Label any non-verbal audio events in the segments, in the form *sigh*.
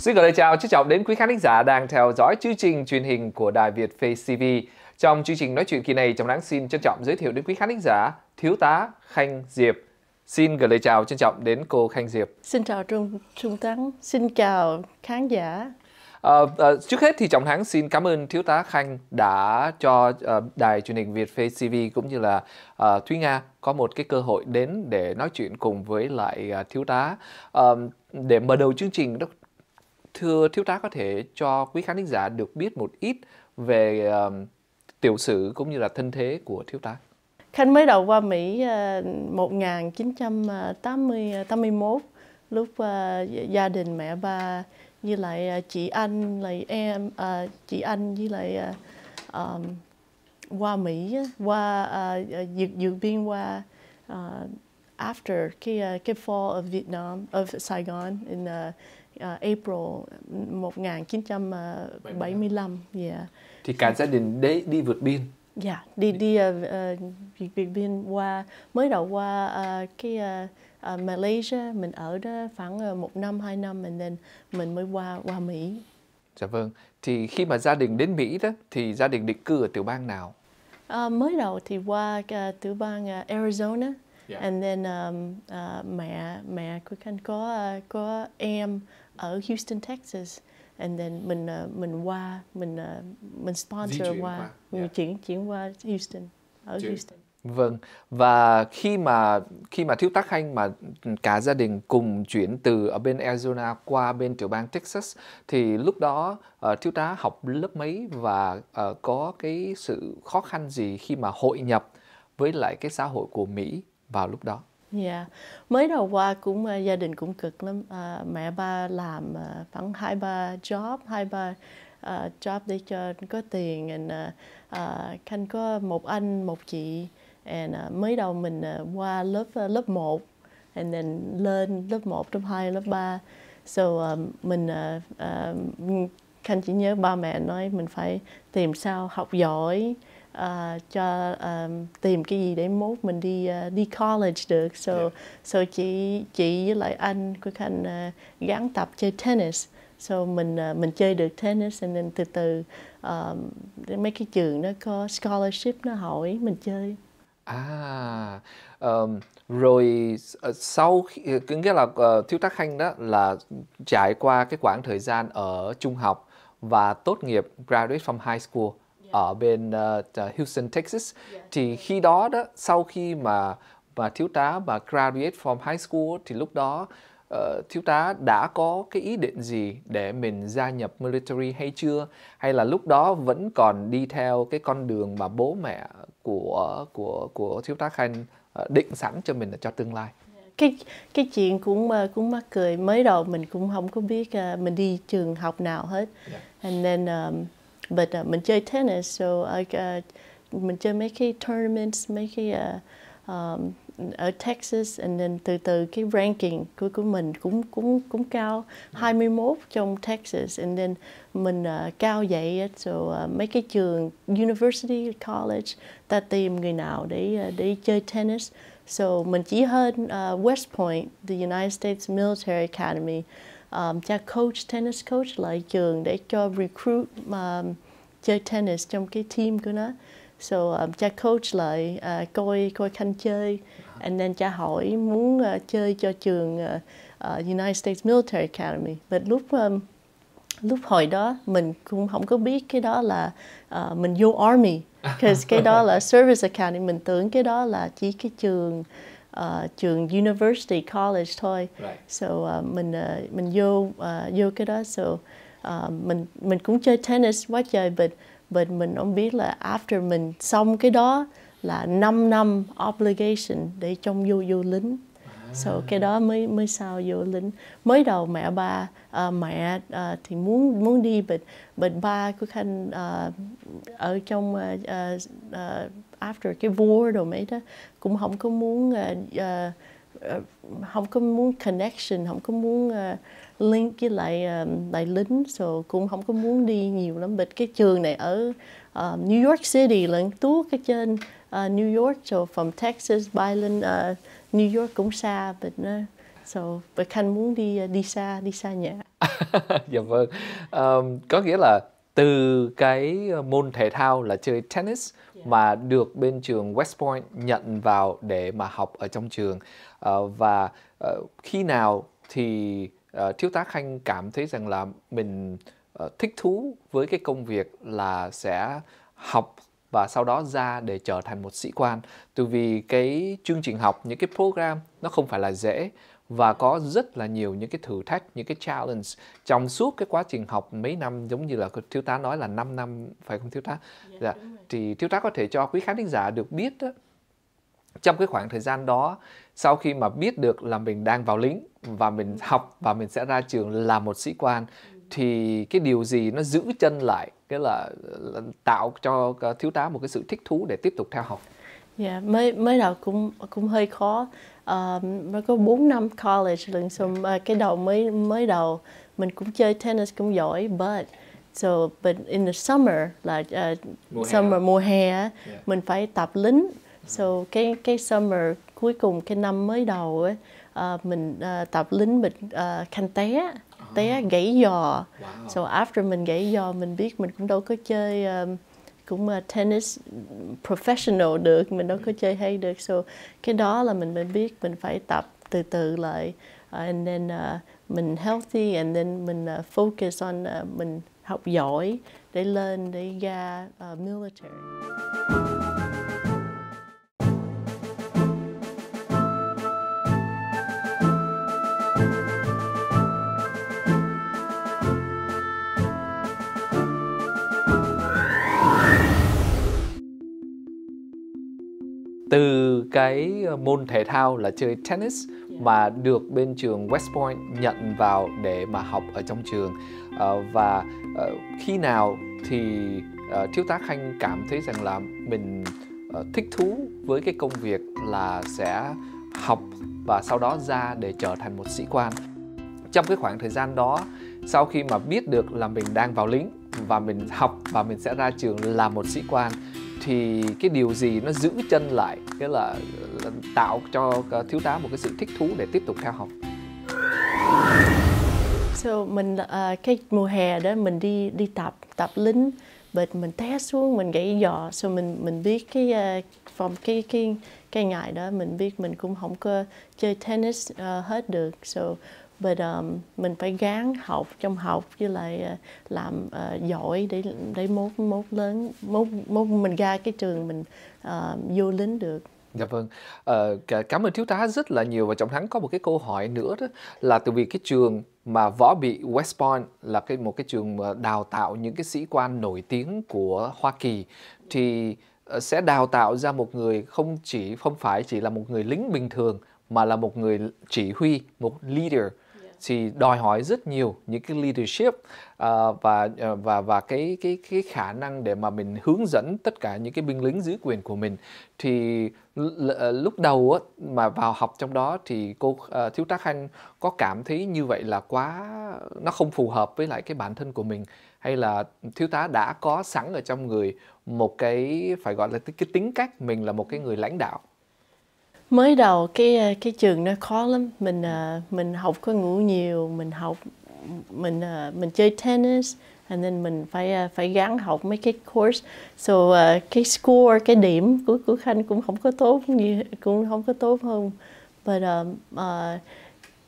Xin gửi lời chào, chúc trọng đến quý khán giả đang theo dõi chương trình truyền hình của Đài Việt Face TV. Trong chương trình nói chuyện kỳ này, Trọng Đáng xin trân trọng giới thiệu đến quý khán giả Thiếu tá Khanh Diệp. Xin gửi lời chào trân trọng đến cô Khanh Diệp. Xin chào Trung Trung Tấn, xin chào khán giả. À, à, trước hết thì Trọng Thắng xin cảm ơn Thiếu tá Khanh đã cho à, đài truyền hình Việt Face TV cũng như là à, Thúy Nga có một cái cơ hội đến để nói chuyện cùng với lại à, Thiếu tá. À, để mở đầu chương trình, thưa thiếu tá có thể cho quý khán giả được biết một ít về uh, tiểu sử cũng như là thân thế của thiếu tá Khanh mới đầu qua Mỹ uh, ờ, 1981 ờ, ờ, lúc uh, gia đình mẹ ba như lại chị anh lại em uh, chị anh với lại uh, um, qua Mỹ qua uh, dược biên qua uh, after cái uh, cái fall of Vietnam of Saigon in uh, uh, April 1975. Ờ, yeah. Dạ. Thì cả gia đình đấy đi vượt biên. Dạ, yeah, đi đi uh, uh, vượt biên qua mới đầu qua uh, cái uh, uh, Malaysia mình ở đó khoảng uh, một năm hai năm mình nên mình mới qua qua Mỹ. Dạ vâng. Thì khi mà gia đình đến Mỹ đó thì gia đình định cư ở tiểu bang nào? Uh, mới đầu thì qua uh, tiểu bang uh, Arizona Yeah. Dạ. And then um, uh, mẹ mẹ của Khanh có uh, có em ở Houston Texas and then mình uh, mình qua mình uh, mình sponsor qua, qua. Yeah. Dạ. chuyển chuyển qua Houston ở chuyển. Houston Vâng và khi mà khi mà Thiếu tá Khanh mà cả gia đình cùng chuyển từ ở bên Arizona qua bên tiểu bang Texas thì lúc đó uh, ờ, Thiếu tá học lớp mấy và uh, có cái sự khó khăn gì khi mà hội nhập với lại cái xã hội của Mỹ vào lúc đó? Dạ, yeah. mới đầu qua cũng uh, gia đình cũng cực lắm. Uh, mẹ ba làm uh, khoảng hai ba job, hai ba uh, job để cho có tiền. And uh, uh, Khanh có một anh, một chị. And uh, mới đầu mình uh, qua lớp uh, lớp 1 and then lên lớp 1, lớp 2, lớp 3. So um, mình uh, uh, Khanh chỉ nhớ ba mẹ nói mình phải tìm sao học giỏi uh, cho um, tìm cái gì để mốt mình đi uh, đi college được so yeah. Dạ. so chị chị với lại anh của khanh uh, gắn tập chơi tennis so mình uh, mình chơi được tennis nên từ từ um, mấy cái trường nó có scholarship nó hỏi mình chơi à um, rồi uh, sau khi nghĩa là uh, thiếu tác khanh đó là trải qua cái quãng thời gian ở trung học và tốt nghiệp graduate from high school ở bên uh, Houston, Texas. Thì khi đó đó sau khi mà mà thiếu tá mà graduate from high school thì lúc đó uh, thiếu tá đã có cái ý định gì để mình gia nhập military hay chưa hay là lúc đó vẫn còn đi theo cái con đường mà bố mẹ của của của thiếu tá Khanh uh, định sẵn cho mình cho tương lai cái cái chuyện cũng cũng mắc cười mới đầu mình cũng không có biết mình đi trường học nào hết yeah. and then um, but uh, mình chơi tennis so I, uh, mình chơi mấy cái tournaments mấy cái uh, um, ở Texas and then từ từ cái ranking của của mình cũng cũng cũng cao 21 trong Texas and then mình uh, cao vậy so uh, mấy cái trường university college ta tìm người nào để uh, để chơi tennis so mình chỉ hơn uh, West Point the United States Military Academy um, cha coach tennis coach lại trường để cho recruit um, chơi tennis trong cái team của nó so um, cha coach lại uh, coi coi khanh chơi and then cha hỏi muốn uh, chơi cho trường uh, uh, United States Military Academy but lúc um, lúc hồi đó mình cũng không có biết cái đó là uh, mình vô army *laughs* because cái đó là service academy mình tưởng cái đó là chỉ cái trường uh, trường University College thôi. Right. So uh, mình uh, mình vô uh, vô cái đó so uh, mình mình cũng chơi tennis quá trời but but mình không biết là after mình xong cái đó là 5 năm obligation để trong vô vô lính. À. So cái đó mới mới sao vô lính. Mới đầu mẹ ba uh, mẹ uh, thì muốn muốn đi but but ba của Khanh uh, ở trong uh, uh, after cái war đồ mấy đó cũng không có muốn uh, uh, không có muốn connection không có muốn uh, link với lại uh, lại lính so cũng không có muốn đi nhiều lắm bịch cái trường này ở um, New York City lẫn tú cái trên uh, New York so from Texas bay lên uh, New York cũng xa but nó uh, so but Khanh muốn đi uh, đi xa đi xa nhà *laughs* dạ vâng um, có nghĩa là từ cái ờ, môn thể thao là chơi tennis dạ. mà được bên trường West Point nhận vào để mà học ở trong trường uh, và uh, khi nào thì uh, thiếu tá khanh cảm thấy rằng là mình uh, thích thú với cái công việc là sẽ học và sau đó ra để trở thành một sĩ quan từ vì cái chương trình học những cái program nó không phải là dễ và có rất là nhiều những cái thử thách, những cái challenge trong suốt cái quá trình học mấy năm giống như là thiếu tá nói là 5 năm phải không thiếu tá? Yeah, dạ. dạ. Thì thiếu tá có thể cho quý khán thính giả được biết đó, trong cái khoảng thời gian đó sau khi mà biết được là mình đang vào lính và mình ừ. học và mình sẽ ra trường là một sĩ quan ừ. thì cái điều gì nó giữ chân lại cái là, là tạo cho ờ, thiếu tá một cái sự thích thú để tiếp tục theo học Yeah, dạ, mới mới đầu cũng cũng hơi khó. Uh, mới có 4 năm college lần xong uh, dạ. ờ, cái đầu mới mới đầu mình cũng chơi tennis cũng giỏi but so but in the summer là uh, mùa summer hè. mùa hè yeah. Dạ. mình phải tập lính. Ừ. So cái cái summer cuối cùng cái năm mới đầu ấy, uh, ờ, mình uh, tập lính mình uh, khanh té à. té gãy giò. Wow. So after mình gãy giò mình biết mình cũng đâu có chơi um, cũng uh, tennis professional được mình đâu có ừ. chơi hay được so cái đó là mình mình biết mình phải tập từ từ lại uh, and then uh, mình healthy and then mình uh, focus on uh, mình học giỏi để lên để ra uh, military cái ờ, môn thể thao là chơi tennis dạ. mà được bên trường West Point nhận vào để mà học ở trong trường uh, và uh, khi nào thì uh, thiếu tá khanh cảm thấy rằng là mình uh, thích thú với cái công việc là sẽ học và sau đó ra để trở thành một sĩ quan trong cái khoảng thời gian đó sau khi mà biết được là mình đang vào lính và mình học và mình sẽ ra trường làm một sĩ quan thì cái điều gì nó giữ chân lại nghĩa là, là tạo cho ờ, thiếu tá một cái sự thích thú để tiếp tục theo học so mình uh, cái mùa hè đó mình đi đi tập tập lính bệt mình té xuống mình gãy giò so mình mình biết cái uh, phòng cái cái cái ngày đó mình biết mình cũng không có chơi tennis uh, hết được so but um, mình phải gán học trong học với lại ờ, làm uh, giỏi để để mốt mốt lớn mốt mốt mình ra cái trường mình uh, vô lính được Dạ vâng. À, cảm ơn thiếu tá rất là nhiều và trọng thắng có một cái câu hỏi nữa đó là từ vì cái trường mà võ bị West Point là cái một cái trường mà đào tạo những cái sĩ quan nổi tiếng của Hoa Kỳ thì sẽ đào tạo ra một người không chỉ không phải chỉ là một người lính bình thường mà là một người chỉ huy, một leader thì đòi hỏi rất nhiều những cái leadership uh, và à, và và cái cái cái khả năng để mà mình hướng dẫn tất cả những cái binh lính dưới quyền của mình thì à, lúc đầu á, mà vào học trong đó thì cô uh, thiếu tá khanh có cảm thấy như vậy là quá nó không phù hợp với lại cái bản thân của mình hay là thiếu tá đã có sẵn ở trong người một cái phải gọi là cái tính cách mình là một cái người lãnh đạo mới đầu cái ờ, cái trường nó khó lắm mình ờ, mình học có ngủ nhiều mình học mình ờ, mình chơi tennis and then mình phải phải gắng học mấy cái course so uh, cái score cái điểm của của khanh cũng không có tốt như cũng không có tốt hơn but um, uh,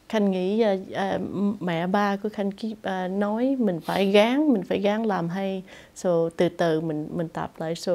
khanh nghĩ uh, uh, mẹ ba của khanh uh, nói mình phải gắng mình phải gắng làm hay so từ từ mình mình tập lại so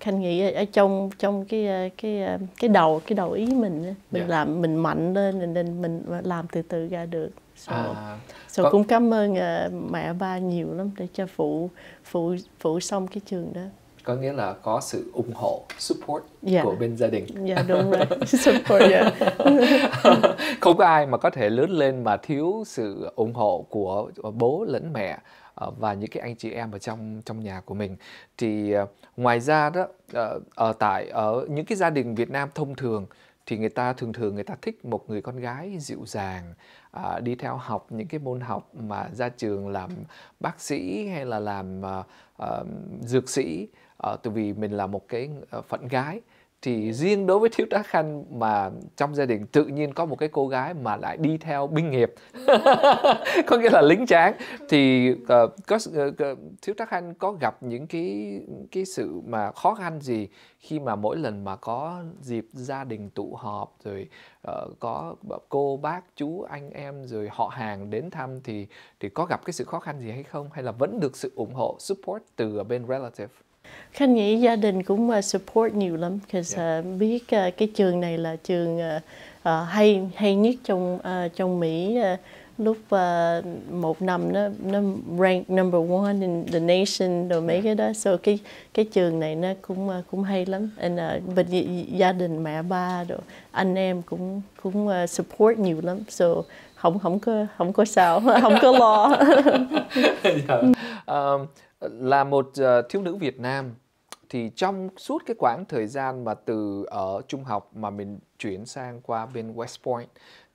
khanh nghĩ ở trong trong cái ờ, cái ờ, cái đầu cái đầu ý mình mình yeah. Dạ. làm mình mạnh lên nên mình làm từ từ ra được so, à, so có... cũng cảm ơn ờ, mẹ ba nhiều lắm để cho phụ phụ phụ xong cái trường đó có nghĩa là có sự ủng hộ support yeah. Dạ. của bên gia đình. Dạ yeah, đúng rồi. *laughs* support yeah. Dạ. *laughs* Không có ai mà có thể lớn lên mà thiếu sự ủng hộ của bố lẫn mẹ. Ờ, và những cái anh chị em ở trong trong nhà của mình thì ờ, ngoài ra đó ờ, ở tại ở những cái gia đình Việt Nam thông thường thì người ta thường thường người ta thích một người con gái dịu dàng à, đi theo học những cái môn học mà ra trường làm bác sĩ hay là làm à, à, dược sĩ à, tại vì mình là một cái phận gái thì riêng đối với thiếu tá khanh mà trong gia đình tự nhiên có một cái cô gái mà lại đi theo binh nghiệp *laughs* có nghĩa là lính tráng thì uh, có uh, thiếu tá khanh có gặp những cái cái sự mà khó khăn gì khi mà mỗi lần mà có dịp gia đình tụ họp rồi uh, có cô bác chú anh em rồi họ hàng đến thăm thì thì có gặp cái sự khó khăn gì hay không hay là vẫn được sự ủng hộ support từ bên relative Khanh nghĩ gia đình cũng uh, support nhiều lắm because yeah. uh, biết uh, cái trường này là trường uh, hay hay nhất trong uh, trong Mỹ uh, lúc uh, một năm nó nó rank number one in the nation rồi mấy cái đó so cái cái trường này nó cũng uh, cũng hay lắm and uh, but gia đình mẹ ba rồi anh em cũng cũng uh, support nhiều lắm so không không có không có sao *laughs* không có lo *laughs* yeah. *laughs* Ừ. um, là một ờ, thiếu nữ Việt Nam thì trong suốt cái quãng thời gian mà từ ở trung học mà mình chuyển sang qua bên West Point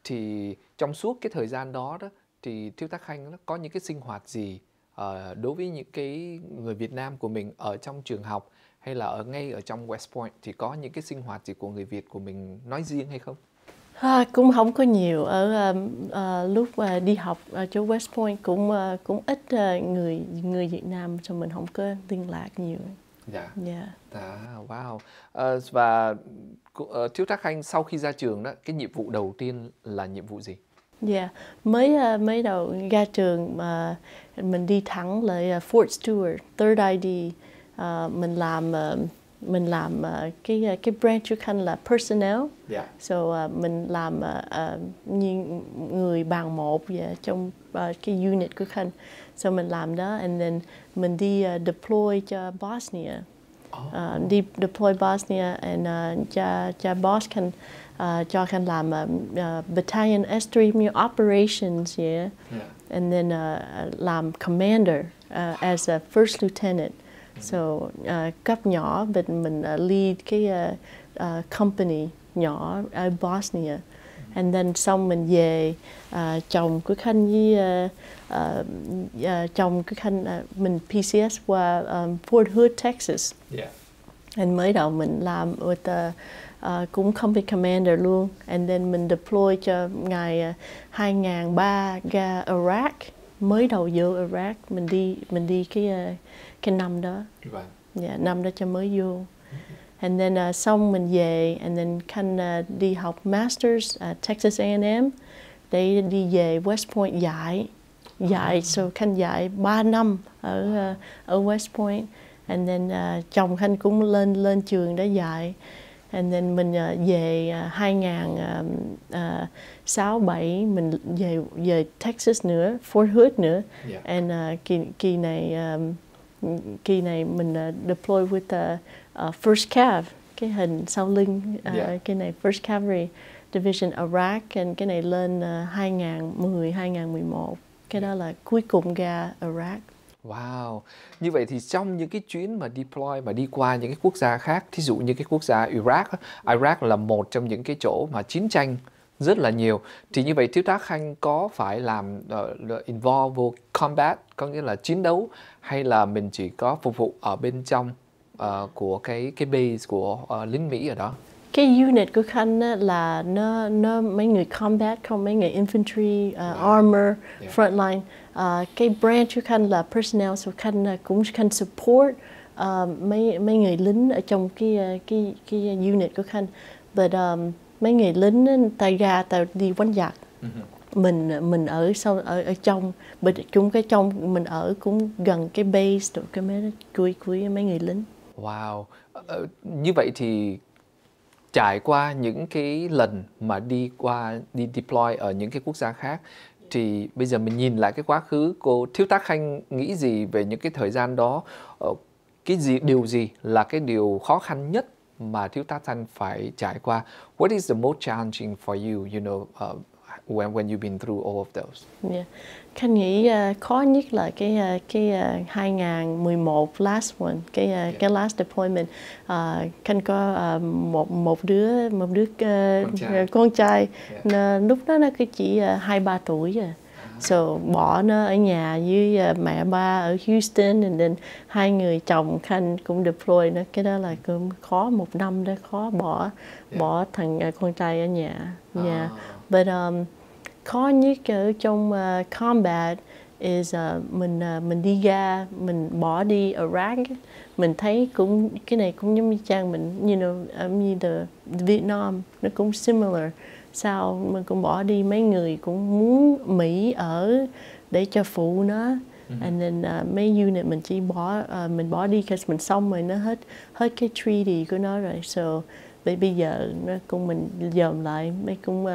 thì trong suốt cái thời gian đó đó thì Thiếu tá Khanh nó có những cái sinh hoạt gì uh, đối với những cái người Việt Nam của mình ở trong trường học hay là ở ngay ở trong West Point thì có những cái sinh hoạt gì của người Việt của mình nói riêng hay không? À, cũng không có nhiều ở uh, uh, lúc uh, đi học ở chỗ West Point cũng uh, cũng ít uh, người người Việt Nam cho mình không có liên lạc nhiều. Dạ. Yeah. Dạ. À, wow. Uh, và uh, Thiếu tá Khanh sau khi ra trường đó, cái nhiệm vụ đầu tiên là nhiệm vụ gì? Yeah, dạ. mới uh, mới đầu ra trường mà uh, mình đi thẳng lại uh, Fort Stewart, Third ID, uh, mình làm uh, mình làm uh, cái ờ, cái branch Chu Khanh là personnel. Yeah. Dạ. So uh, mình làm uh, như người bàn một yeah, trong uh, cái unit của Khanh. So mình làm đó and then mình đi uh, deploy cho Bosnia. Oh. Uh, đi deploy Bosnia and uh, cho cho boss Khanh uh, cho Khanh làm uh, battalion S3 operations yeah. yeah. And then uh, làm commander uh, as a first lieutenant so uh, cấp nhỏ mình mình ờ, uh, lead cái uh, uh, company nhỏ ở Bosnia ừ. and then xong mình về uh, chồng của khanh với uh, uh, chồng của khanh uh, mình PCS qua um, Fort Hood Texas yeah. and mới đầu mình làm with uh, Uh, cũng company commander luôn and then mình deploy cho ngày uh, 2003 ra Iraq mới đầu vô Iraq mình đi mình đi cái uh, cái năm đó right. Vâng. yeah, dạ, năm đó cho mới vô and then uh, xong mình về and then Khanh uh, đi học masters at Texas A&M để đi về West Point dạy dạy so Khanh dạy 3 năm ở uh, ở West Point and then uh, chồng Khanh cũng lên lên trường để dạy and then mình uh, về uh, 2006 7 um, uh, mình về về Texas nữa Fort Hood nữa yeah. Dạ. and uh, kỳ kỳ này um, kỳ này mình uh, deploy with the à, uh, à, first cav cái hình sau lưng uh, yeah. Dạ. cái này first cavalry division Iraq and cái này lên uh, 2010 2011 cái yeah. đó dạ. là cuối cùng ga Iraq Wow, như vậy thì trong những cái chuyến mà deploy mà đi qua những cái quốc gia khác, thí dụ như cái quốc gia Iraq, Iraq là một trong những cái chỗ mà chiến tranh rất là nhiều thì như vậy thiếu tá khanh có phải làm uh, involve combat có nghĩa là chiến đấu hay là mình chỉ có phục vụ ở bên trong uh, của cái cái base của uh, lính mỹ ở đó cái unit của khanh là nó nó mấy người combat không mấy người infantry uh, armor yeah. frontline uh, cái branch của khanh là personnel so khanh uh, cũng khanh support uh, mấy mấy người lính ở trong cái cái cái unit của khanh but um, mấy người lính ấy, ta ra ta đi quánh giặc ừ mình mình ở sau ở, ở trong bên chung cái trong mình ở cũng gần cái base rồi cái mấy cuối cuối mấy người lính wow ờ, như vậy thì trải qua những cái lần mà đi qua đi deploy ở những cái quốc gia khác thì bây giờ mình nhìn lại cái quá khứ cô thiếu tá khanh nghĩ gì về những cái thời gian đó ờ, cái gì điều gì là cái điều khó khăn nhất mà thiếu tá Thanh phải trải qua? What is the most challenging for you, you know, uh, when when you've been through all of those? Yeah. Khanh nghĩ uh, khó nhất là cái uh, cái uh, 2011 last one, cái uh, yeah. cái last deployment. Uh, Khanh có uh, một một đứa một đứa uh, con trai, con trai. Yeah. Uh, lúc đó nó cứ chỉ hai uh, ba tuổi rồi. À. So bỏ nó ở nhà với ờ, mẹ ba ở Houston and then hai người chồng Khanh cũng deploy nó cái đó là cũng khó một năm đó khó bỏ yeah. bỏ thằng ờ, con trai ở nhà. Yeah. Ah. À. But um, khó nhất ở trong uh, combat is uh, mình uh, mình đi ra mình bỏ đi Iraq mình thấy cũng cái này cũng giống như trang mình you know um, như the Vietnam nó cũng similar sao mình cũng bỏ đi mấy người cũng muốn mỹ ở để cho phụ nó Mm-hmm. and then uh, mấy unit mình chỉ bỏ uh, mình bỏ đi because mình xong rồi nó hết hết cái treaty của nó rồi so vậy bây giờ nó cũng mình dòm lại mấy cũng uh,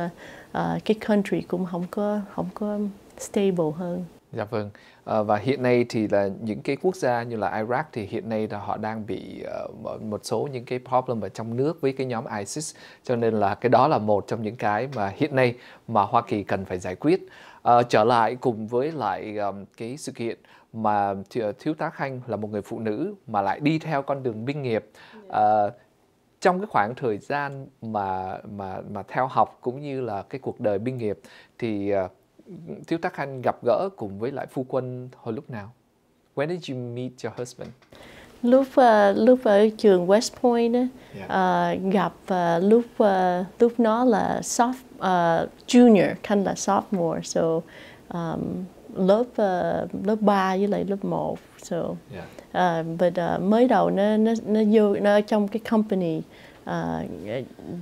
uh, cái country cũng không có không có stable hơn Dạ vâng. À, và hiện nay thì là những cái quốc gia như là Iraq thì hiện nay là họ đang bị uh, một số những cái problem ở trong nước với cái nhóm ISIS cho nên là cái đó là một trong những cái mà hiện nay mà Hoa Kỳ cần phải giải quyết. À, trở lại cùng với lại um, cái sự kiện mà thiếu tá Khanh là một người phụ nữ mà lại đi theo con đường binh nghiệp. Uh, trong cái khoảng thời gian mà mà mà theo học cũng như là cái cuộc đời binh nghiệp thì uh, Thiếu Tắc Khanh gặp gỡ cùng với lại phu quân hồi lúc nào? When did you meet your husband? Lúc uh, lúc ở trường West Point uh, yeah. uh, gặp uh, lúc uh, lúc nó là soft uh, junior, Khanh là sophomore, so um, lớp uh, lớp 3 với lại lớp 1 so yeah. Dạ. uh, but uh, mới đầu nó nó nó vô nó trong cái company uh,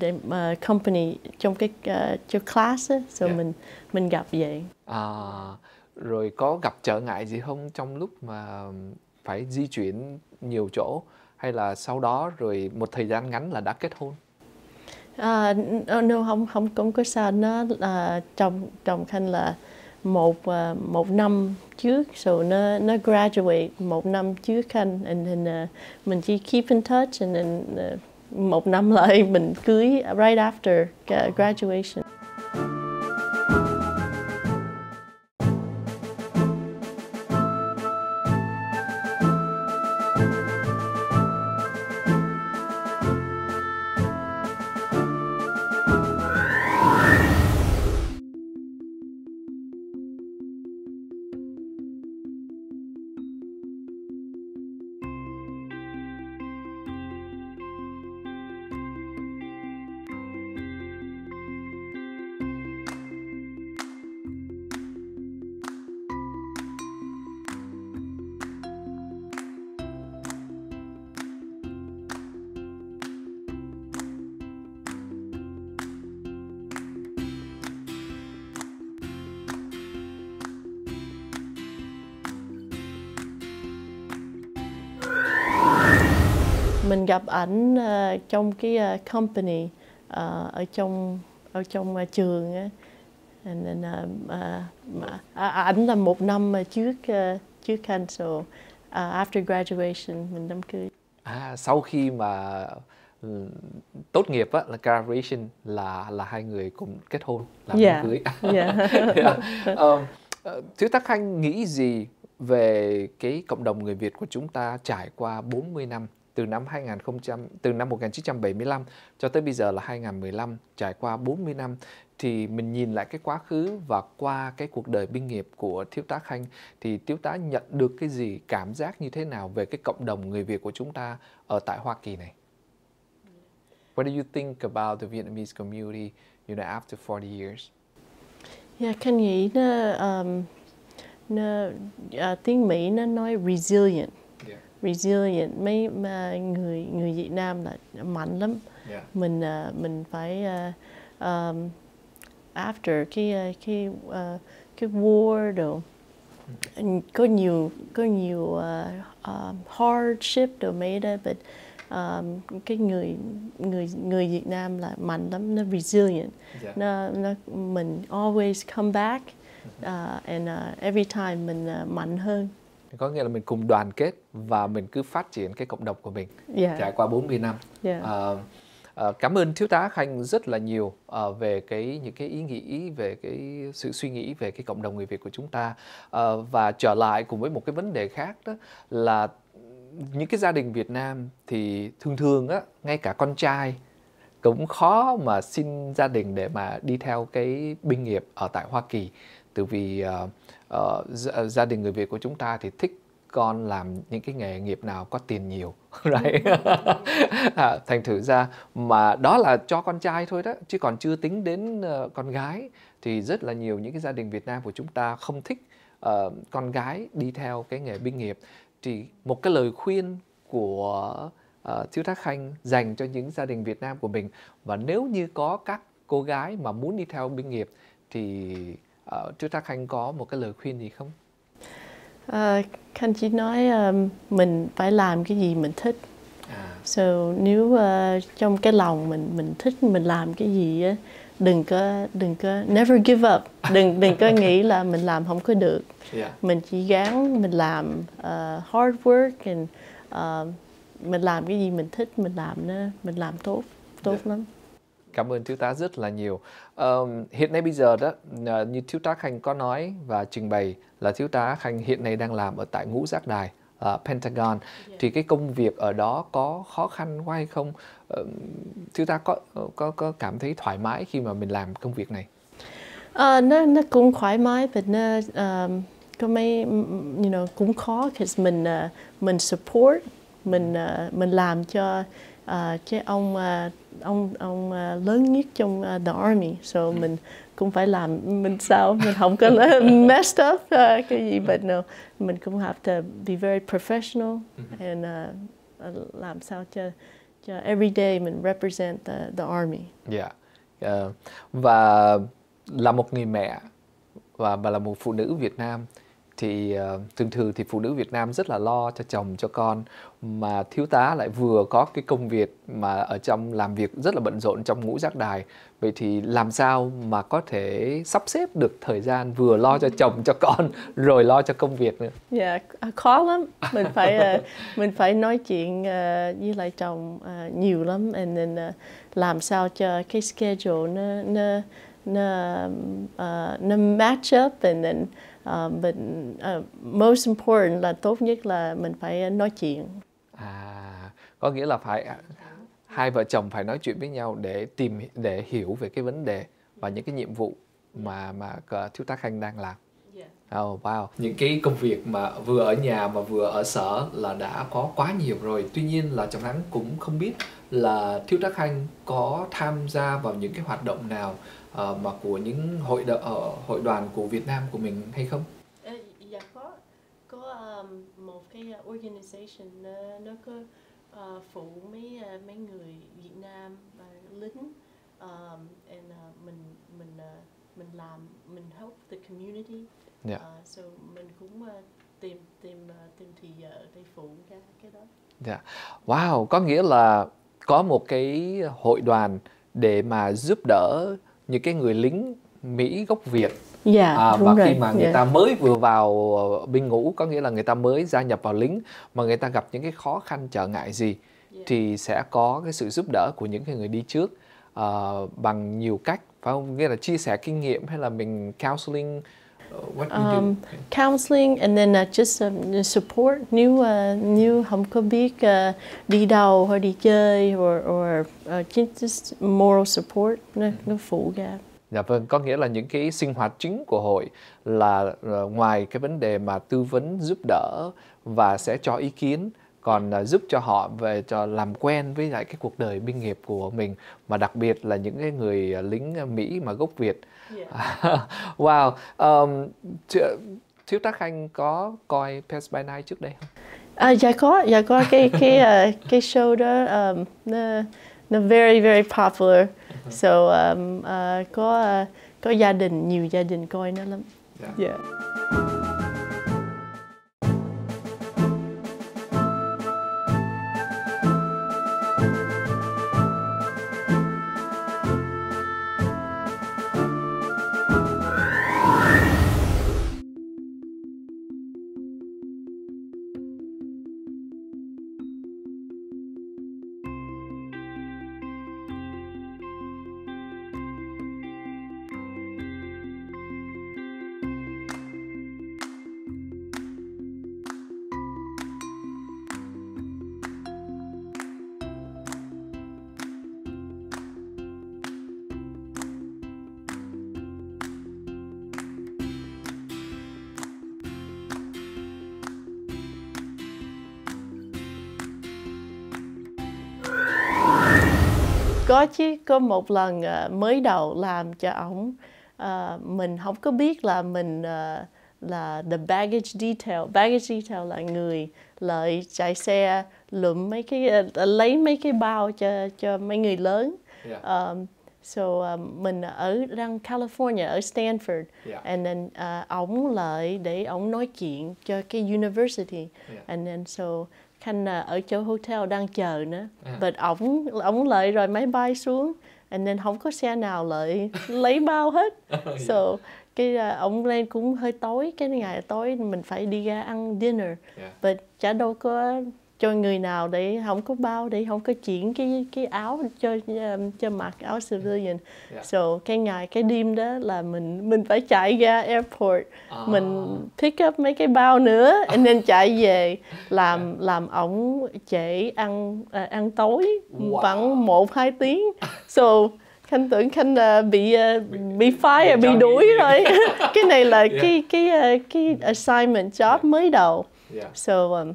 để uh, company trong cái uh, cho class ấy, rồi yeah. mình mình gặp vậy à, rồi có gặp trở ngại gì không trong lúc mà phải di chuyển nhiều chỗ hay là sau đó rồi một thời gian ngắn là đã kết hôn à, uh, no, không không cũng có sao nó là chồng chồng khanh là một uh, một năm trước so nó nó graduate một năm trước khanh and then uh, mình chỉ keep in touch and then uh, một năm *laughs* lại mình cưới right after ờ. graduation mình gặp ảnh ờ, trong cái ờ, company ờ, ở trong ở trong trường á nên à, à, ảnh là một năm trước trước cancel after graduation mình đám cưới à, sau khi mà ừ, tốt nghiệp á, là graduation là là hai người cùng kết hôn làm yeah. cưới yeah. *laughs* yeah. um, Thiếu Tắc Khanh nghĩ gì về cái cộng đồng người Việt của chúng ta trải qua 40 năm từ năm 2000 từ năm 1975 cho tới bây giờ là 2015 trải qua 40 năm thì mình nhìn lại cái quá khứ và qua cái cuộc đời binh nghiệp của thiếu tá Khanh thì thiếu tá nhận được cái gì, cảm giác như thế nào về cái cộng đồng người Việt của chúng ta ở tại Hoa Kỳ này? What do you think about the Vietnamese community, you know, after 40 years? Yeah, Khanh nghĩ nó, um, nó, uh, tiếng Mỹ nó nói resilient resilient mấy người người Việt Nam là mạnh lắm yeah. mình uh, mình phải uh, um, after khi khi à, cái war đồ mm-hmm. có nhiều có nhiều uh, um, hardship đồ mấy đó but um, cái người người người Việt Nam là mạnh lắm nó resilient yeah. nó nó mình always come back uh, and uh, every time mình uh, mạnh hơn có nghĩa là mình cùng đoàn kết và mình cứ phát triển cái cộng đồng của mình yeah. Dạ. trải qua 40 năm yeah. à, à, cảm ơn thiếu tá khanh rất là nhiều à, về cái những cái ý nghĩ về cái sự suy nghĩ về cái cộng đồng người việt của chúng ta à, và trở lại cùng với một cái vấn đề khác đó là những cái gia đình việt nam thì thường thường á ngay cả con trai cũng khó mà xin gia đình để mà đi theo cái binh nghiệp ở tại hoa kỳ từ vì uh, uh, gia đình người Việt của chúng ta thì thích con làm những cái nghề nghiệp nào có tiền nhiều right? *laughs* Ừ. à, thành thử ra mà đó là cho con trai thôi đó chứ còn chưa tính đến uh, con gái thì rất là nhiều những cái gia đình Việt Nam của chúng ta không thích uh, con gái đi theo cái nghề binh nghiệp thì một cái lời khuyên của uh, thiếu thác khanh dành cho những gia đình Việt Nam của mình và nếu như có các cô gái mà muốn đi theo binh nghiệp thì uh, ờ, Trúc Trác Khanh có một cái lời khuyên gì không? Uh, Khanh chỉ nói um, mình phải làm cái gì mình thích. À. So nếu uh, trong cái lòng mình mình thích mình làm cái gì á, đừng có đừng có never give up, đừng đừng có nghĩ là mình làm không có được. Yeah. Mình chỉ gắng mình làm uh, hard work and uh, mình làm cái gì mình thích mình làm nó mình làm tốt tốt yeah. lắm cảm ơn thiếu tá rất là nhiều um, hiện nay bây giờ đó ờ, như thiếu tá khanh có nói và trình bày là thiếu tá khanh hiện nay đang làm ở tại ngũ giác đài uh, Pentagon yeah. Dạ. thì cái công việc ở đó có khó khăn quá hay không uh, thiếu tá có có có cảm thấy thoải mái khi mà mình làm công việc này uh, nó nó cũng thoải mái và nó um, có mấy you know cũng khó because mình uh, mình support mình uh, mình làm cho uh, ờ, cái ông uh, ông ông uh, lớn nhất trong uh, the army so ừ. mình cũng phải làm mình sao mình không có *laughs* messed up uh, cái gì ừ. but no mình cũng have to be very professional ừ. and uh, làm sao cho cho every day mình represent the the army. Yeah. Dạ. Uh, và là một người mẹ và bà là một phụ nữ Việt Nam thì uh, thường thường thì phụ nữ Việt Nam rất là lo cho chồng cho con mà thiếu tá lại vừa có cái công việc mà ở trong làm việc rất là bận rộn trong ngũ giác đài vậy thì làm sao mà có thể sắp xếp được thời gian vừa lo cho chồng cho con *laughs* rồi lo cho công việc nữa dạ yeah, à, khó lắm mình phải uh, mình phải nói chuyện uh, với lại chồng uh, nhiều lắm and then uh, làm sao cho cái schedule nó nó nó uh, nó match up and then uh, mình uh, most important là tốt nhất là mình phải nói chuyện à có nghĩa là phải hai vợ chồng phải nói chuyện với nhau để tìm để hiểu về cái vấn đề và những cái nhiệm vụ mà mà thiếu tá khanh đang làm dạ. Oh wow, những cái công việc mà vừa ở nhà mà vừa ở sở là đã có quá nhiều rồi. Tuy nhiên là trong Thắng cũng không biết là Thiếu tá Khanh có tham gia vào những cái hoạt động nào Ờ, mà của những hội đo- ở ờ, hội đoàn của Việt Nam của mình hay không? À, dạ có có um, một cái ờ, organization uh, nó có uh, phụ mấy mấy người Việt Nam uh, lính um, and uh, mình mình uh, mình làm mình help the community yeah. Dạ. uh, so mình cũng uh, tìm tìm uh, tìm thì vợ để phụ cái cái đó yeah. Dạ. wow có nghĩa là có một cái hội đoàn để mà giúp đỡ những cái người lính Mỹ gốc Việt yeah, dạ, à, và rồi. khi mà dạ. người yeah. ta mới vừa vào ờ, binh ngũ có nghĩa là người ta mới gia nhập vào lính mà người ta gặp những cái khó khăn trở ngại gì yeah. Dạ. thì sẽ có cái sự giúp đỡ của những cái người đi trước uh, bằng nhiều cách phải không nghĩa là chia sẻ kinh nghiệm hay là mình counseling Uh, um, counseling and then uh, just um, support nếu uh, nếu không có biết uh, đi đâu hay đi chơi or or uh, just moral support nó, ừ. nó phụ ra. Dạ vâng, có nghĩa là những cái sinh hoạt chính của hội là ờ, ngoài cái vấn đề mà tư vấn giúp đỡ và sẽ cho ý kiến còn uh, giúp cho họ về cho làm quen với lại cái cuộc đời binh nghiệp của mình mà đặc biệt là những cái người lính Mỹ mà gốc Việt Yeah. *laughs* wow. Um, Thiếu Tác Khanh có coi Pass by Night trước đây không? À, dạ có, dạ có cái cái uh, *laughs* cái show đó um, nó, nó very very popular. Uh-huh. So um, uh, có uh, có gia đình nhiều gia đình coi nó lắm. Yeah. yeah. có chứ có một lần ờ, mới đầu làm cho ổng uh, mình không có biết là mình uh, là the baggage detail baggage detail là người lợi chạy xe lượm mấy cái uh, lấy mấy cái bao cho cho mấy người lớn yeah. Dạ. um, So um, mình ở đang California ở Stanford, yeah. and then uh, ông lại để ông nói chuyện cho cái university, yeah. and then so Khanh uh, ở chỗ hotel đang chờ nữa, uh but ông ông lại rồi máy bay xuống, and then không có xe nào lại *laughs* lấy bao hết, *laughs* oh, so cái uh, ông lên cũng hơi tối, cái ngày tối mình phải đi ra ăn dinner, yeah. but chả đâu có cho người nào để không có bao để không có chuyển cái cái áo cho um, cho mặc áo civilian yeah. so cái ngày cái đêm đó là mình mình phải chạy ra airport uh. mình pick up mấy cái bao nữa *laughs* and then chạy về làm yeah. làm ổng trễ ăn uh, ăn tối wow. một hai tiếng so khanh tưởng khanh uh, bị uh, bị fire bị, bị đuổi rồi *laughs* cái này là *laughs* yeah. cái cái uh, cái assignment job yeah. mới đầu yeah. so um,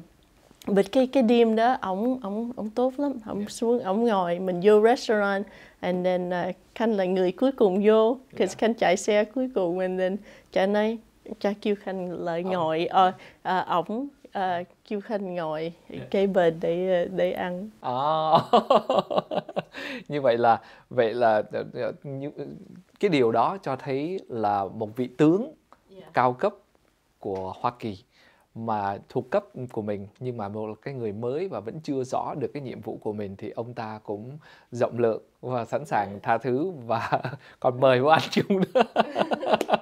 but cái cái đêm đó ông ông ông tốt lắm ông yeah. xuống ông ngồi mình vô restaurant and then uh, khanh là người cuối cùng vô because yeah. khanh chạy xe cuối cùng and then cha nói cha kêu khanh lại ờ. ngồi ờ uh, uh, ổng uh, kêu khanh ngồi yeah. cây bền để để ăn à. *laughs* như vậy là vậy là ờ, cái điều đó cho thấy là một vị tướng yeah. cao cấp của Hoa Kỳ mà thuộc cấp của mình nhưng mà một cái người mới và vẫn chưa rõ được cái nhiệm vụ của mình thì ông ta cũng rộng lượng và sẵn sàng tha thứ và *laughs* còn mời vô ăn chung nữa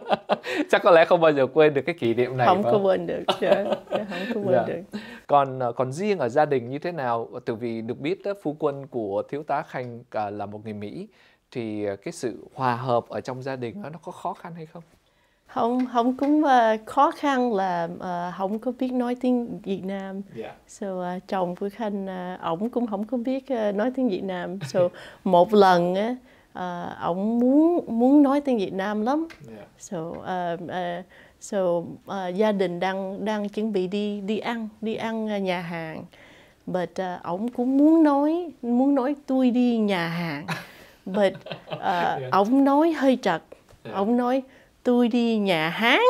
*laughs* chắc có lẽ không bao giờ quên được cái kỷ niệm này không có quên được yeah. Dạ, dạ, không có quên yeah. Dạ. được còn ờ, còn riêng ở gia đình như thế nào từ vì được biết đó, phu quân của thiếu tá khanh à, là một người mỹ thì ờ, cái sự hòa hợp ở trong gia đình đó, nó có khó khăn hay không không không cũng uh, ờ, khó khăn là uh, không có biết nói tiếng Việt Nam yeah. Dạ. so uh, chồng của khanh uh, ổng cũng không có biết uh, nói tiếng Việt Nam so một lần uh, uh, muốn muốn nói tiếng Việt Nam lắm. Yeah. Dạ. So uh, uh, so uh, gia đình đang đang chuẩn bị đi đi ăn đi ăn nhà hàng, but uh, cũng muốn nói muốn nói tôi đi nhà hàng, but uh, *laughs* yeah. Dạ. nói hơi chặt, yeah. nói tôi đi nhà hán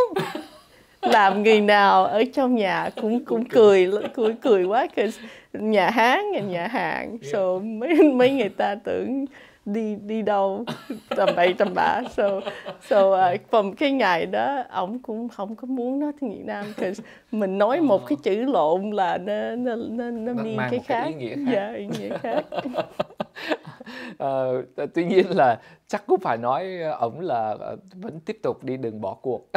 làm người nào ở trong nhà cũng cũng cười cười cười quá nhà hán nhà hàng so mấy mấy người ta tưởng đi đi đâu tầm bay tầm bạ so so uh, cái ngày đó ổng cũng không có muốn nói tiếng Việt Nam mình nói một ờ. cái chữ lộn là nó nó nó nó mang cái khác. Cái dạ, ý nghĩa khác. Yeah, ý nghĩa *laughs* khác. ờ, tuy nhiên là chắc cũng phải nói ờ, ổng là ờ, vẫn tiếp tục đi đừng bỏ cuộc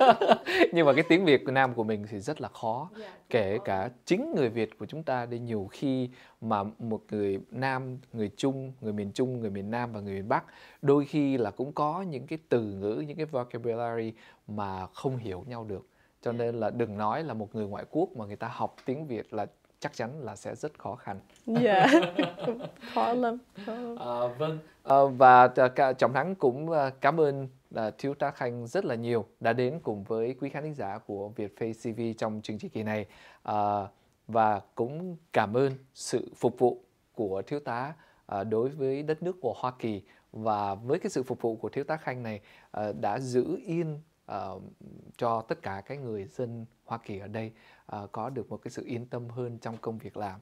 *laughs* nhưng mà cái tiếng việt nam của mình thì rất là khó dạ, kể cả chính người việt của chúng ta đi nhiều khi mà một người nam người trung người miền trung người miền nam và người miền bắc đôi khi là cũng có những cái từ ngữ những cái vocabulary mà không hiểu nhau được cho dạ. nên là đừng nói là một người ngoại quốc mà người ta học tiếng việt là chắc chắn là sẽ rất khó khăn. Dạ, yeah. *laughs* khó lắm. À, vâng. Ờ, và ờ, Trọng Thắng cũng ờ, cảm ơn thiếu tá Khanh rất là nhiều đã đến cùng với quý khán thính giả của Việt Face TV trong chương trình kỳ này. À, và cũng cảm ơn sự phục vụ của thiếu tá à, đối với đất nước của Hoa Kỳ và với cái sự phục vụ của thiếu tá Khanh này à, đã giữ yên à, cho tất cả các người dân Hoa Kỳ ở đây à, có được một cái sự yên tâm hơn trong công việc làm.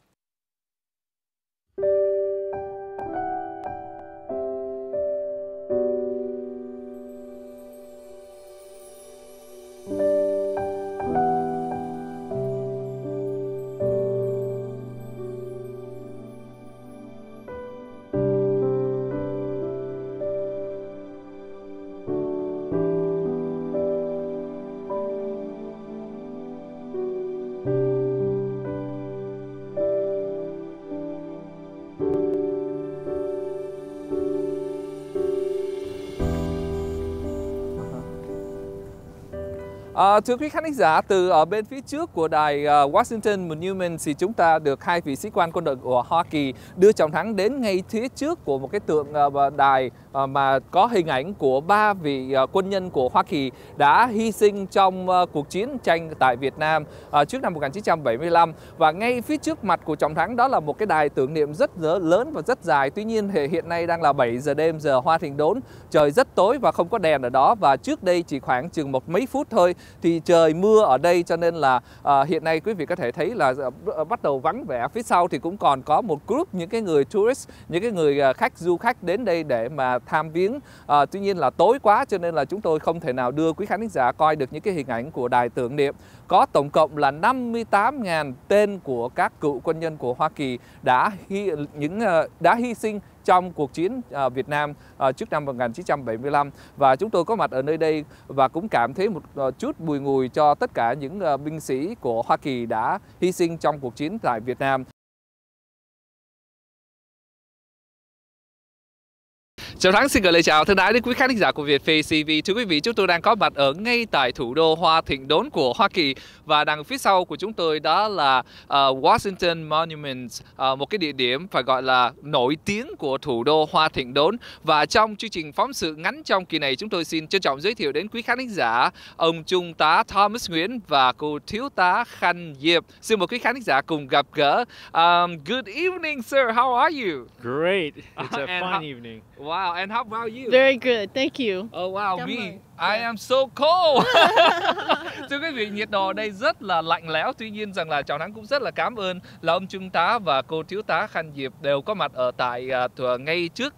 thưa quý khán giả, từ ở bên phía trước của đài à, Washington Monument thì chúng ta được hai vị sĩ quan quân đội của Hoa Kỳ đưa trọng thắng đến ngay phía trước của một cái tượng à, đài à, mà có hình ảnh của ba vị quân nhân của Hoa Kỳ đã hy sinh trong cuộc chiến tranh tại Việt Nam trước năm 1975 và ngay phía trước mặt của trọng thắng đó là một cái đài tưởng niệm rất lớn và rất dài. Tuy nhiên hiện nay đang là 7 giờ đêm giờ Hoa Thịnh Đốn, trời rất tối và không có đèn ở đó và trước đây chỉ khoảng chừng một mấy phút thôi thì trời mưa ở đây cho nên là à, hiện nay quý vị có thể thấy là à, bắt đầu vắng vẻ phía sau thì cũng còn có một group những cái người tourist những cái người à, khách du khách đến đây để mà tham viếng à, tuy nhiên là tối quá cho nên là chúng tôi không thể nào đưa quý khán giả coi được những cái hình ảnh của đài tưởng niệm có tổng cộng là 58.000 tên của các cựu quân nhân của Hoa Kỳ đã hy, những à, đã hy sinh trong cuộc chiến à, Việt Nam à, trước năm 1975 và chúng tôi có mặt ở nơi đây và cũng cảm thấy một à, chút bùi ngùi cho tất cả những binh sĩ của Hoa Kỳ đã hy sinh trong cuộc chiến tại Việt Nam Chào Thắng xin gửi lời chào thân ái đến quý khán giả của Việt Face TV. Thưa quý vị, chúng tôi đang có mặt ở ngay tại thủ đô Hoa Thịnh Đốn của Hoa Kỳ và đằng phía sau của chúng tôi đó là uh, Washington Monument, uh, ờ, một cái địa điểm phải gọi là nổi tiếng của thủ đô Hoa Thịnh Đốn. Và trong chương trình phóng sự ngắn trong kỳ này, chúng tôi xin trân trọng giới thiệu đến quý khán giả ông Trung tá Thomas Nguyễn và cô Thiếu tá Khanh Diệp. Xin mời quý khán giả cùng gặp gỡ. Um, good evening, sir. How are you? Great. It's a *laughs* fun evening. Wow, and how about you? Very good, thank you. Oh wow, Cảm me, ơn. I dạ. am so cold. *laughs* *laughs* Thưa quý vị, nhiệt độ ở đây rất là lạnh lẽo. Tuy nhiên rằng là chào nắng cũng rất là cảm ơn là ông Trung tá và cô Thiếu tá Khanh Diệp đều có mặt ở tại uh, ngay trước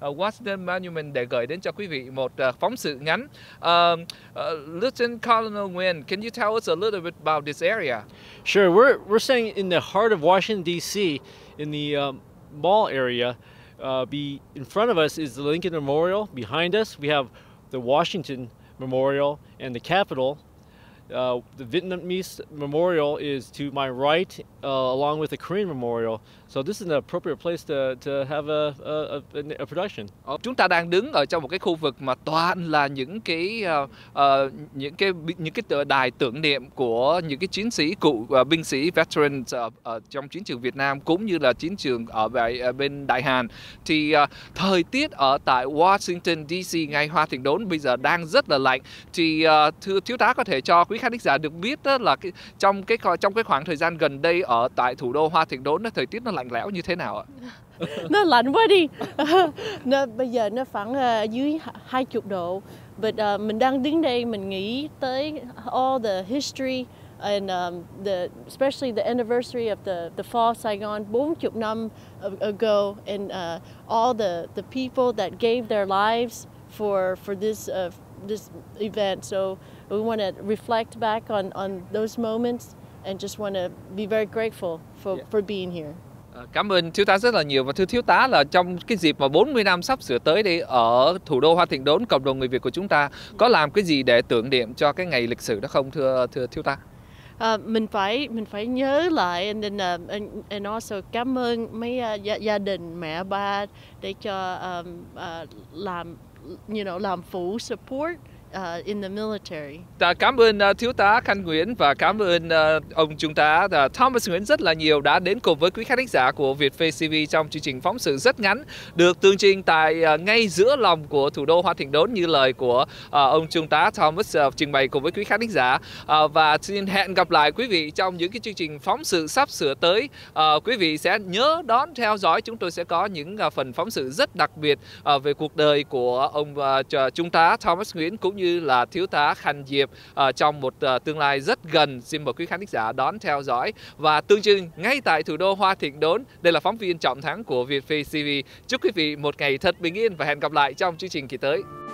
uh, Washington Monument để gửi đến cho quý vị một uh, phóng sự ngắn. Um, uh, Lieutenant Colonel Nguyen, can you tell us a little bit about this area? Sure. We're we're staying in the heart of Washington D.C. in the um, mall area. uh, be in front of us is the Lincoln Memorial. Behind us, we have the Washington Memorial and the Capitol. Uh, the Vietnamese memorial is to my right, uh, along with the Korean memorial. So this is an appropriate place to, to have a, a, a, a production. Ờ, chúng ta đang đứng ở trong một cái khu vực mà toàn là những cái uh, uh, những cái những cái đài tưởng niệm của những cái chiến sĩ cụ uh, binh sĩ veterans ở, uh, uh, trong chiến trường Việt Nam cũng như là chiến trường ở bên Đại Hàn. Thì uh, thời tiết ở tại Washington DC ngày hoa thịnh đốn bây giờ đang rất là lạnh. Thì uh, thưa thiếu tá có thể cho quý quý khán giả được biết đó là cái, trong cái trong cái khoảng thời gian gần đây ở tại thủ đô Hoa Thịnh Đốn nó thời tiết nó lạnh lẽo như thế nào ạ? *laughs* nó lạnh quá đi. *laughs* nó bây giờ nó khoảng uh, dưới 20 độ. But uh, mình đang đứng đây mình nghĩ tới all the history and um, the especially the anniversary of the the fall of Saigon 40 năm ago and uh, all the the people that gave their lives for for this uh, this event. So We want to reflect back on, on those moments and just want to be very grateful for, yeah. for being here. Ờ, cảm ơn thiếu tá rất là nhiều và thưa thiếu tá là trong cái dịp mà 40 năm sắp sửa tới đây ở thủ đô Hoa Thịnh Đốn cộng đồng người Việt của chúng ta có làm cái gì để tưởng niệm cho cái ngày lịch sử đó không thưa thưa thiếu tá? Uh, mình phải mình phải nhớ lại and then uh, and, and also cảm ơn mấy uh, gia, gia đình mẹ ba để cho um, uh, làm you know làm phụ support uh, in the military. Đã dạ, cảm ơn uh, thiếu tá Khanh Nguyễn và cảm ơn uh, ông trung tá uh, Thomas Nguyễn rất là nhiều đã đến cùng với quý khán thính giả của Việt TV trong chương trình phóng sự rất ngắn được tường trình tại uh, ngay giữa lòng của thủ đô Hoa Thịnh Đốn như lời của uh, ông trung tá Thomas uh, trình bày cùng với quý khán thính giả uh, và xin hẹn gặp lại quý vị trong những cái chương trình phóng sự sắp sửa tới. Uh, quý vị sẽ nhớ đón theo dõi chúng tôi sẽ có những uh, phần phóng sự rất đặc biệt uh, về cuộc đời của ông uh, trung tá Thomas Nguyễn cũng như như là thiếu tá Khanh Diệp uh, trong một uh, tương lai rất gần. Xin mời quý khán thính giả đón theo dõi và tương trưng ngay tại thủ đô Hoa Thịnh Đốn. Đây là phóng viên trọng thắng của Việt Phi TV. Chúc quý vị một ngày thật bình yên và hẹn gặp lại trong chương trình kỳ tới.